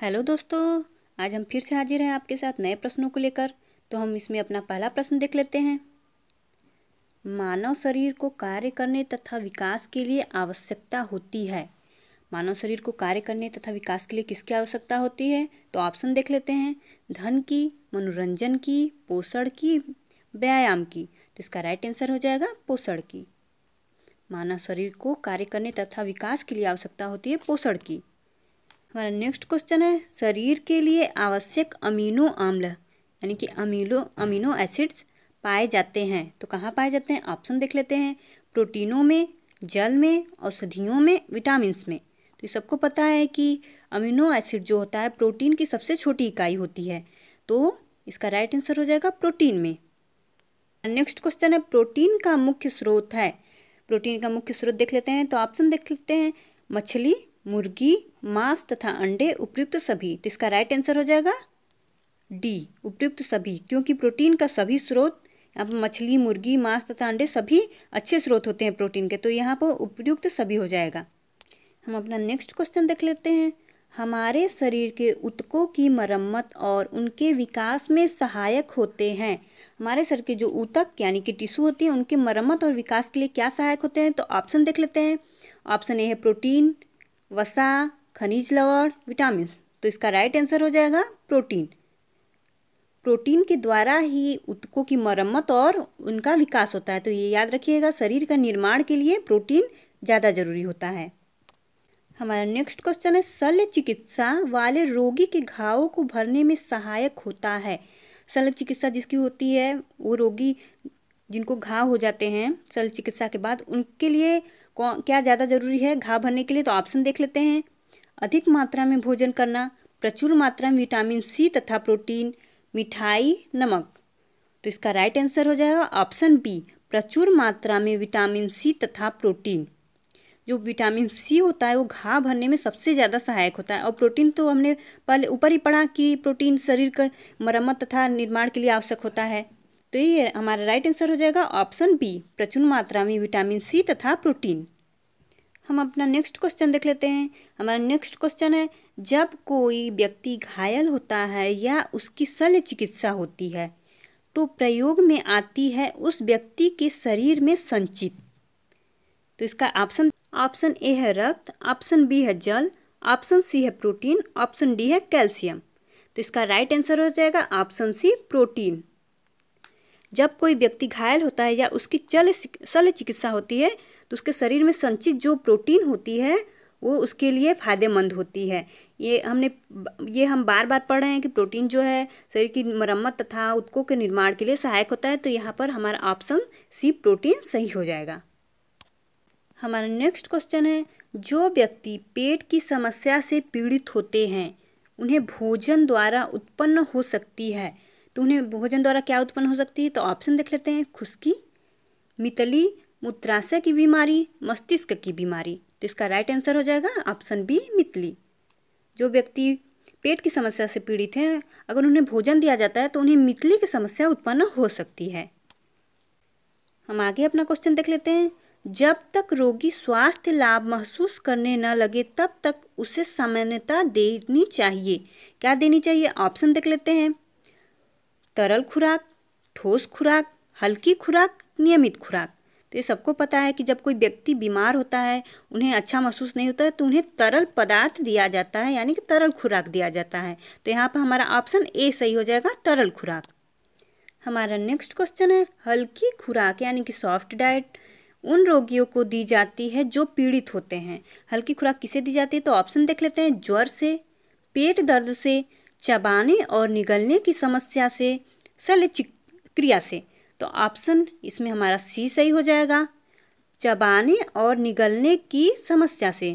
hello दोस्तों आज हम फिर से हाजिर हैं आपके साथ नए प्रश्नों को लेकर तो हम इसमें अपना पहला प्रश्न देख लेते हैं मानव शरीर को कार्य करने तथा विकास के लिए आवश्यकता होती है मानव शरीर को कार्य करने तथा विकास के लिए किसकी आवश्यकता होती है तो ऑप्शन देख लेते हैं धन की मनोरंजन की पोषण की व्यायाम की तो इसका राइट आंसर हो जाएगा पोषण की मानव शरीर को कार्य करने तथा विकास के लिए आवश्यकता होती है पोषण की हमारा नेक्स्ट क्वेश्चन है शरीर के लिए आवश्यक अमीनो आम्ल यानी कि अमीनो अमीनो एसिड्स पाए जाते हैं तो कहाँ पाए जाते हैं ऑप्शन देख लेते हैं प्रोटीनों में जल में औषधियों में विटामिन में तो सबको पता है कि अमीनो एसिड जो होता है प्रोटीन की सबसे छोटी इकाई होती है तो इसका राइट आंसर हो जाएगा प्रोटीन में नेक्स्ट क्वेश्चन है प्रोटीन का मुख्य स्रोत है प्रोटीन का मुख्य स्रोत देख लेते हैं तो ऑप्शन देख लेते हैं मछली मुर्गी मांस तथा अंडे उपयुक्त सभी तो इसका राइट आंसर हो जाएगा डी उपयुक्त सभी क्योंकि प्रोटीन का सभी स्रोत यहाँ पर मछली मुर्गी मांस तथा अंडे सभी अच्छे स्रोत होते हैं प्रोटीन के तो यहाँ पर उपयुक्त सभी हो जाएगा हम अपना नेक्स्ट क्वेश्चन देख लेते हैं हमारे शरीर के उत्कों की मरम्मत और उनके विकास में सहायक होते हैं हमारे शरीर के जो ऊतक यानी कि टिश्यू होती हैं उनके मरम्मत और विकास के लिए क्या सहायक होते हैं तो ऑप्शन देख लेते हैं ऑप्शन ए है प्रोटीन वसा खनिज लवण विटामिन तो इसका राइट आंसर हो जाएगा प्रोटीन प्रोटीन के द्वारा ही उत्कों की मरम्मत और उनका विकास होता है तो ये याद रखिएगा शरीर का निर्माण के लिए प्रोटीन ज़्यादा जरूरी होता है हमारा नेक्स्ट क्वेश्चन है शल्य चिकित्सा वाले रोगी के घावों को भरने में सहायक होता है शल्य चिकित्सा जिसकी होती है वो रोगी जिनको घाव हो जाते हैं शल्य चिकित्सा के बाद उनके लिए क्या ज़्यादा जरूरी है घाव भरने के लिए तो ऑप्शन देख लेते हैं अधिक मात्रा में भोजन करना प्रचुर मात्रा में विटामिन सी तथा प्रोटीन मिठाई नमक तो इसका राइट आंसर हो जाएगा ऑप्शन बी प्रचुर मात्रा में विटामिन सी तथा प्रोटीन जो विटामिन सी होता है वो घाव भरने में सबसे ज़्यादा सहायक होता है और प्रोटीन तो हमने पहले ऊपर ही पढ़ा कि प्रोटीन शरीर का मरम्मत तथा निर्माण के लिए आवश्यक होता है तो ये हमारा राइट आंसर हो जाएगा ऑप्शन बी प्रचुर मात्रा में विटामिन सी तथा प्रोटीन हम अपना नेक्स्ट क्वेश्चन देख लेते हैं हमारा नेक्स्ट क्वेश्चन है जब कोई व्यक्ति घायल होता है या उसकी शल्य चिकित्सा होती है तो प्रयोग में आती है उस व्यक्ति के शरीर में संचित तो इसका ऑप्शन ऑप्शन ए है रक्त ऑप्शन बी है जल ऑप्शन सी है प्रोटीन ऑप्शन डी है कैल्शियम तो इसका राइट आंसर हो जाएगा ऑप्शन सी प्रोटीन जब कोई व्यक्ति घायल होता है या उसकी चल शल चिकित्सा होती है तो उसके शरीर में संचित जो प्रोटीन होती है वो उसके लिए फ़ायदेमंद होती है ये हमने ये हम बार बार पढ़ रहे हैं कि प्रोटीन जो है शरीर की मरम्मत तथा उत्कों के निर्माण के लिए सहायक होता है तो यहाँ पर हमारा ऑप्शन सी प्रोटीन सही हो जाएगा हमारा नेक्स्ट क्वेश्चन है जो व्यक्ति पेट की समस्या से पीड़ित होते हैं उन्हें भोजन द्वारा उत्पन्न हो सकती है तो उन्हें भोजन द्वारा क्या उत्पन्न हो सकती है तो ऑप्शन देख लेते हैं खुश्की मितली मूत्राशय की बीमारी मस्तिष्क की बीमारी तो इसका राइट आंसर हो जाएगा ऑप्शन बी मितली जो व्यक्ति पेट की समस्या से पीड़ित हैं अगर उन्हें भोजन दिया जाता है तो उन्हें मितली की समस्या उत्पन्न हो सकती है हम आगे अपना क्वेश्चन देख लेते हैं जब तक रोगी स्वास्थ्य लाभ महसूस करने न लगे तब तक उसे सामान्यता देनी चाहिए क्या देनी चाहिए ऑप्शन देख लेते हैं तरल खुराक ठोस खुराक हल्की खुराक नियमित खुराक तो ये सबको पता है कि जब कोई व्यक्ति बीमार होता है उन्हें अच्छा महसूस नहीं होता है तो उन्हें तरल पदार्थ दिया जाता है यानी कि तरल खुराक दिया जाता है तो यहाँ पर हमारा ऑप्शन ए सही हो जाएगा तरल खुराक हमारा नेक्स्ट क्वेश्चन है हल्की खुराक यानी कि सॉफ्ट डाइट उन रोगियों को दी जाती है जो पीड़ित होते हैं हल्की खुराक किसे दी जाती है तो ऑप्शन देख लेते हैं ज्वर से पेट दर्द से चबाने और निगलने की समस्या से शल्य क्रिया से तो ऑप्शन इसमें हमारा सी सही हो जाएगा चबाने और निगलने की समस्या से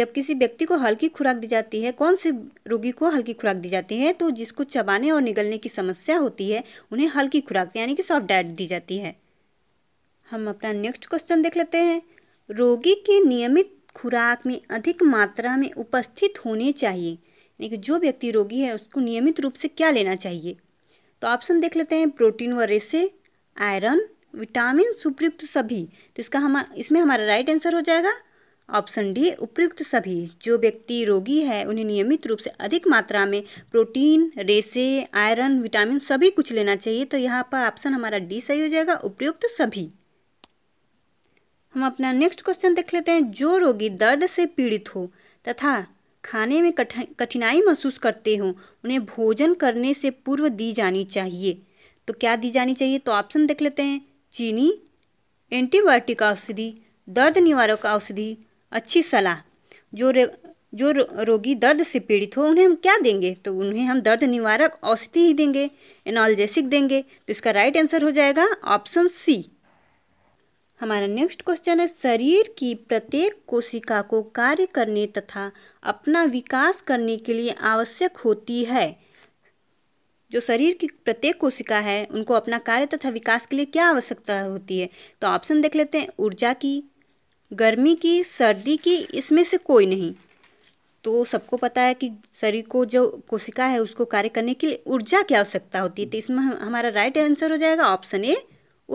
जब किसी व्यक्ति को हल्की खुराक दी जाती है कौन से रोगी को हल्की खुराक दी जाती है तो जिसको चबाने और निगलने की समस्या होती है उन्हें हल्की खुराक यानी कि सॉफ्ट डाइट दी जाती है हम अपना नेक्स्ट क्वेश्चन देख लेते हैं रोगी की नियमित खुराक में अधिक मात्रा में उपस्थित होने चाहिए यानी कि जो व्यक्ति रोगी है उसको नियमित रूप से क्या लेना चाहिए तो ऑप्शन देख लेते हैं प्रोटीन व रेसे आयरन विटामिन सुप्रयुक्त सभी तो इसका हम इसमें हमारा राइट आंसर हो जाएगा ऑप्शन डी उपयुक्त सभी जो व्यक्ति रोगी है उन्हें नियमित रूप से अधिक मात्रा में प्रोटीन रेसे आयरन विटामिन सभी कुछ लेना चाहिए तो यहाँ पर ऑप्शन हमारा डी सही हो जाएगा उपयुक्त सभी हम अपना नेक्स्ट क्वेश्चन देख लेते हैं जो रोगी दर्द से पीड़ित हो तथा खाने में कठिनाई महसूस करते हों उन्हें भोजन करने से पूर्व दी जानी चाहिए तो क्या दी जानी चाहिए तो ऑप्शन देख लेते हैं चीनी एंटीबायोटिक औषधि दर्द निवारक औषधि अच्छी सलाह जो रे, जो रोगी दर्द से पीड़ित हो उन्हें हम क्या देंगे तो उन्हें हम दर्द निवारक औषधि ही देंगे एनालजेसिक देंगे तो इसका राइट आंसर हो जाएगा ऑप्शन सी हमारा नेक्स्ट क्वेश्चन है शरीर की प्रत्येक कोशिका को कार्य करने तथा अपना विकास करने के लिए आवश्यक होती है जो शरीर की प्रत्येक कोशिका है उनको अपना कार्य तथा विकास के लिए क्या आवश्यकता होती है तो ऑप्शन देख लेते हैं ऊर्जा की गर्मी की सर्दी की इसमें से कोई नहीं तो सबको पता है कि शरीर को जो कोशिका है उसको कार्य करने के लिए ऊर्जा की आवश्यकता होती है तो इसमें हमारा राइट आंसर हो जाएगा ऑप्शन ए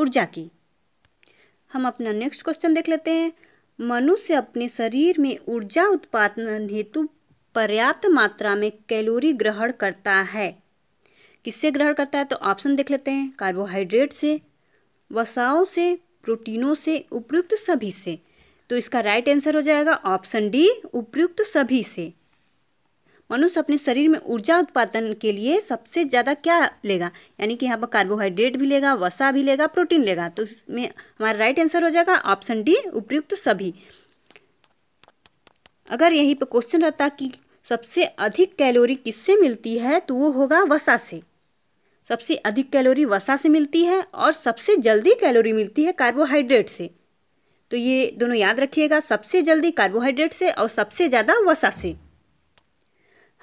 ऊर्जा की हम अपना नेक्स्ट क्वेश्चन देख लेते हैं मनुष्य अपने शरीर में ऊर्जा उत्पादन हेतु पर्याप्त मात्रा में कैलोरी ग्रहण करता है किससे ग्रहण करता है तो ऑप्शन देख लेते हैं कार्बोहाइड्रेट से वसाओं से प्रोटीनों से उपयुक्त सभी से तो इसका राइट आंसर हो जाएगा ऑप्शन डी उपयुक्त सभी से मनुष्य अपने शरीर में ऊर्जा उत्पादन के लिए सबसे ज़्यादा क्या लेगा यानी कि यहाँ पर कार्बोहाइड्रेट भी लेगा वसा भी लेगा प्रोटीन लेगा तो इसमें हमारा राइट आंसर हो जाएगा ऑप्शन डी उपयुक्त सभी अगर यहीं पर क्वेश्चन रहता कि सबसे अधिक कैलोरी किससे मिलती है तो वो होगा वसा से सबसे अधिक कैलोरी वसा से मिलती है और सबसे जल्दी कैलोरी मिलती है कार्बोहाइड्रेट से तो ये दोनों याद रखिएगा सबसे जल्दी कार्बोहाइड्रेट से और सबसे ज़्यादा वसा से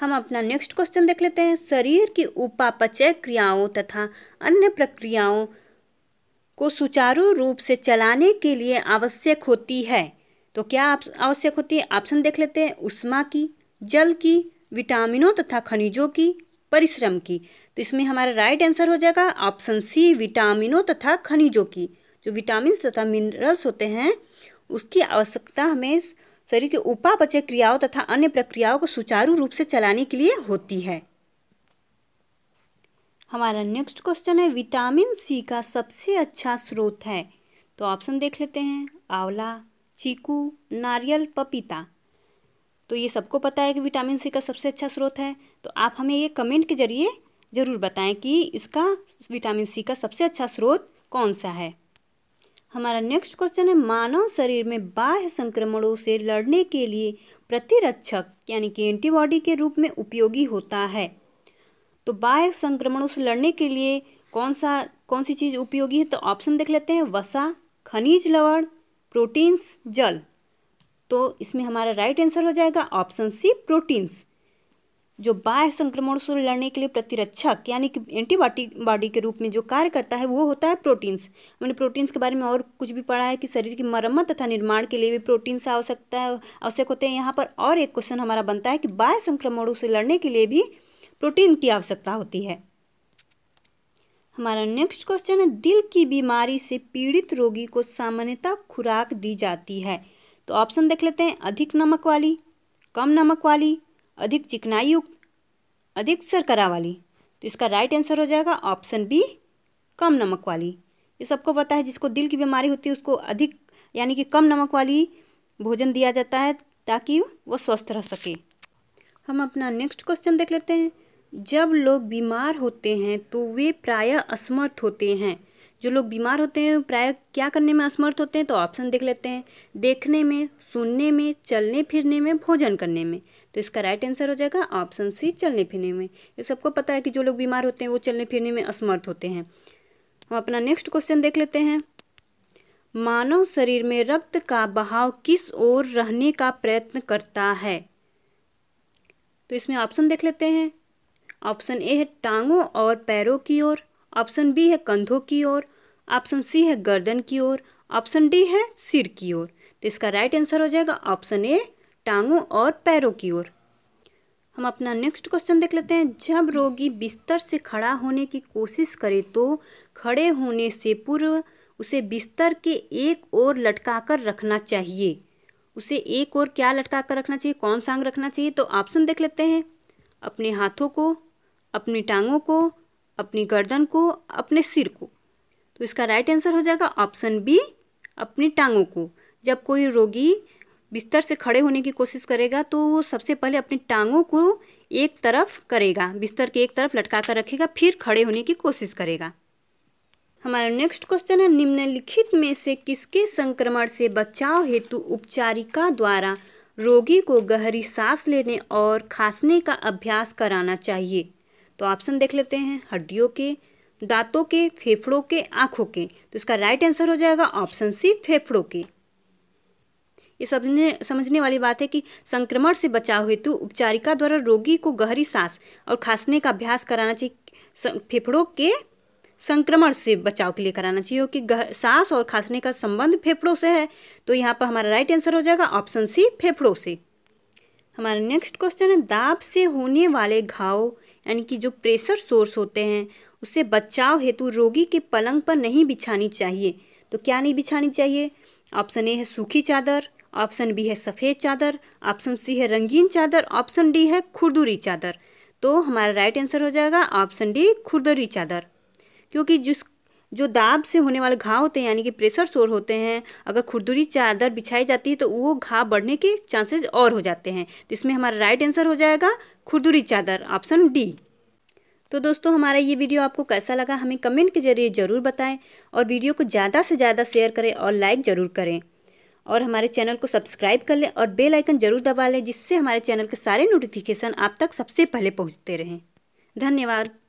हम अपना नेक्स्ट क्वेश्चन देख लेते हैं शरीर की उपापचय क्रियाओं तथा अन्य प्रक्रियाओं को सुचारू रूप से चलाने के लिए आवश्यक होती है तो क्या आवश्यक होती है ऑप्शन देख लेते हैं उष्मा की जल की विटामिनों तथा खनिजों की परिश्रम की तो इसमें हमारा राइट आंसर हो जाएगा ऑप्शन सी विटामिनों तथा खनिजों की जो विटामिन तथा मिनरल्स होते हैं उसकी आवश्यकता हमें शरीर के उपापचय क्रियाओं तथा अन्य प्रक्रियाओं को सुचारू रूप से चलाने के लिए होती है हमारा नेक्स्ट क्वेश्चन है विटामिन सी का सबसे अच्छा स्रोत है तो ऑप्शन देख लेते हैं आंवला चीकू नारियल पपीता तो ये सबको पता है कि विटामिन सी का सबसे अच्छा स्रोत है तो आप हमें ये कमेंट के जरिए ज़रूर बताएं कि इसका विटामिन सी का सबसे अच्छा स्रोत कौन सा है हमारा नेक्स्ट क्वेश्चन है मानव शरीर में बाह्य संक्रमणों से लड़ने के लिए प्रतिरक्षक यानी कि एंटीबॉडी के रूप में उपयोगी होता है तो बाह्य संक्रमणों से लड़ने के लिए कौन सा कौन सी चीज़ उपयोगी है तो ऑप्शन देख लेते हैं वसा खनिज लवण प्रोटीन्स जल तो इसमें हमारा राइट आंसर हो जाएगा ऑप्शन सी प्रोटीन्स जो बाह्य संक्रमण से लड़ने के लिए प्रतिरक्षक यानी कि एंटीबाटी बॉडी के रूप में जो कार्य करता है वो होता है प्रोटीन्स मैंने प्रोटीन्स के बारे में और कुछ भी पढ़ा है कि शरीर की मरम्मत तथा निर्माण के लिए भी प्रोटीन्स आवश्यकता है आवश्यक होते हैं यहाँ पर और एक क्वेश्चन हमारा बनता है कि बाह्य संक्रमणों से लड़ने के लिए भी प्रोटीन की आवश्यकता होती है हमारा नेक्स्ट क्वेश्चन है दिल की बीमारी से पीड़ित रोगी को सामान्यतः खुराक दी जाती है तो ऑप्शन देख लेते हैं अधिक नमक वाली कम नमक वाली अधिक चिकनाई युक्त अधिक शर्करा वाली तो इसका राइट आंसर हो जाएगा ऑप्शन बी कम नमक वाली ये सबको पता है जिसको दिल की बीमारी होती है उसको अधिक यानी कि कम नमक वाली भोजन दिया जाता है ताकि वो स्वस्थ रह सके हम अपना नेक्स्ट क्वेश्चन देख लेते हैं जब लोग बीमार होते हैं तो वे प्रायः असमर्थ होते हैं जो लोग बीमार होते हैं प्राय क्या करने में असमर्थ होते हैं तो ऑप्शन देख लेते हैं देखने में सुनने में चलने फिरने में भोजन करने में तो इसका राइट आंसर हो जाएगा ऑप्शन सी चलने फिरने में ये सबको पता है कि जो लोग बीमार होते हैं वो चलने फिरने में असमर्थ होते हैं हम अपना नेक्स्ट क्वेश्चन देख लेते हैं मानव शरीर में रक्त का बहाव किस ओर रहने का प्रयत्न करता है तो इसमें ऑप्शन देख लेते हैं ऑप्शन ए है टांगों और पैरों की ओर ऑप्शन बी है कंधों की ओर ऑप्शन सी है गर्दन की ओर ऑप्शन डी है सिर की ओर तो इसका राइट आंसर हो जाएगा ऑप्शन ए टांगों और पैरों की ओर हम अपना नेक्स्ट क्वेश्चन देख लेते हैं जब रोगी बिस्तर से खड़ा होने की कोशिश करे तो खड़े होने से पूर्व उसे बिस्तर के एक ओर लटका कर रखना चाहिए उसे एक ओर क्या लटका कर रखना चाहिए कौन सा अंग रखना चाहिए तो ऑप्शन देख लेते हैं अपने हाथों को अपनी टांगों को अपनी गर्दन को अपने सिर को तो इसका राइट आंसर हो जाएगा ऑप्शन बी अपनी टांगों को जब कोई रोगी बिस्तर से खड़े होने की कोशिश करेगा तो वो सबसे पहले अपनी टांगों को एक तरफ करेगा बिस्तर के एक तरफ लटका कर रखेगा फिर खड़े होने की कोशिश करेगा हमारा नेक्स्ट क्वेश्चन है निम्नलिखित में से किसके संक्रमण से बचाव हेतु उपचारिका द्वारा रोगी को गहरी सांस लेने और खांसने का अभ्यास कराना चाहिए तो ऑप्शन देख लेते हैं हड्डियों के दांतों के फेफड़ों के आँखों के तो इसका राइट आंसर हो जाएगा ऑप्शन सी फेफड़ों के ये समझने समझने वाली बात है कि संक्रमण से बचाव हेतु उपचारिका द्वारा रोगी को गहरी सांस और खांसने का अभ्यास कराना चाहिए फेफड़ों के संक्रमण से बचाव के लिए कराना चाहिए क्योंकि सांस और खांसने का संबंध फेफड़ों से है तो यहाँ पर हमारा राइट आंसर हो जाएगा ऑप्शन सी फेफड़ों से हमारा नेक्स्ट क्वेश्चन है दाब से होने वाले घाव यानी कि जो प्रेशर सोर्स होते हैं उसे बचाव हेतु रोगी के पलंग पर नहीं बिछानी चाहिए तो क्या नहीं बिछानी चाहिए ऑप्शन ए है सूखी चादर ऑप्शन बी है सफ़ेद चादर ऑप्शन सी है रंगीन चादर ऑप्शन डी है खुरदुरी चादर तो हमारा राइट आंसर हो जाएगा ऑप्शन डी खुरदुरी चादर क्योंकि जिस जो दाब से होने वाले घाव होते हैं यानी कि प्रेशर शोर होते हैं अगर खुरदुरी चादर बिछाई जाती है तो वो घाव बढ़ने के चांसेस और हो जाते हैं तो इसमें हमारा राइट आंसर हो जाएगा खुरदुरी चादर ऑप्शन डी तो दोस्तों हमारा ये वीडियो आपको कैसा लगा हमें कमेंट के जरिए ज़रूर बताएं और वीडियो को ज़्यादा से ज़्यादा शेयर करें और लाइक ज़रूर करें और हमारे चैनल को सब्सक्राइब कर लें और बेल आइकन ज़रूर दबा लें जिससे हमारे चैनल के सारे नोटिफिकेशन आप तक सबसे पहले पहुँचते रहें धन्यवाद